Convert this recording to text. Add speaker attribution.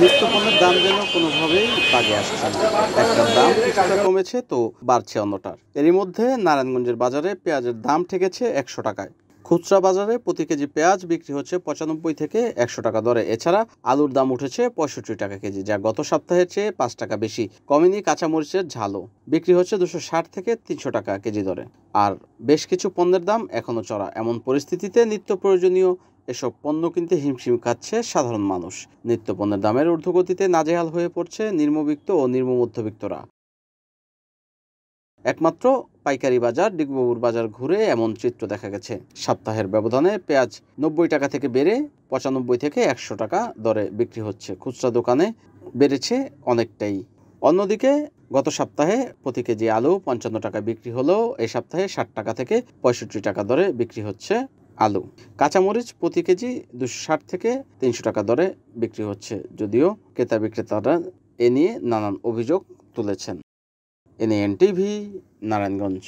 Speaker 1: নিত্য পণ্যের দাম যেন কোনোভাবেই বাজে আসছে না একটার দাম কিছুটা কমেছে তো বাড়ছে অন্যটার এরই মধ্যে নারায়ণগঞ্জের বাজারে পেঁয়াজের দাম ঠেকেছে একশো টাকায় খুচরা বাজারে প্রতি কেজি পেঁয়াজ বিক্রি হচ্ছে পঁচানব্বই থেকে একশো টাকা দরে এছাড়া আলুর দাম উঠেছে পঁয়ষট্টি টাকা কেজি যা গত সপ্তাহের চেয়ে পাঁচ টাকা বেশি কমেনি কাঁচামরিচের ঝালও বিক্রি হচ্ছে দুশো ষাট থেকে তিনশো টাকা কেজি দরে আর বেশ কিছু পণ্যের দাম এখনও চড়া এমন পরিস্থিতিতে নিত্য প্রয়োজনীয় এসব পণ্য কিনতে হিমশিম খাচ্ছে সাধারণ মানুষ নিত্যপণ্যের দামের ঊর্ধ্বগতিতে নাজেহাল হয়ে পড়ছে নির্মবিক্ত ও নির্ম একমাত্র পাইকারি বাজার ডিগবাবুর বাজার ঘুরে এমন চিত্র দেখা গেছে সপ্তাহের ব্যবধানে পেঁয়াজ নব্বই টাকা থেকে বেড়ে পঁচানব্বই থেকে একশো টাকা দরে বিক্রি হচ্ছে খুচরা দোকানে বেড়েছে অনেকটাই অন্যদিকে গত সপ্তাহে প্রতি কেজি আলু পঞ্চান্ন টাকা বিক্রি হলেও এই সপ্তাহে ষাট টাকা থেকে পঁয়ষট্টি টাকা দরে বিক্রি হচ্ছে আলু কাঁচামরিচ প্রতি কেজি দুশো ষাট থেকে তিনশো টাকা দরে বিক্রি হচ্ছে যদিও ক্রেতা বিক্রেতারা এ নিয়ে নানান অভিযোগ তুলেছেন এনএন টিভি নারায়ণগঞ্জ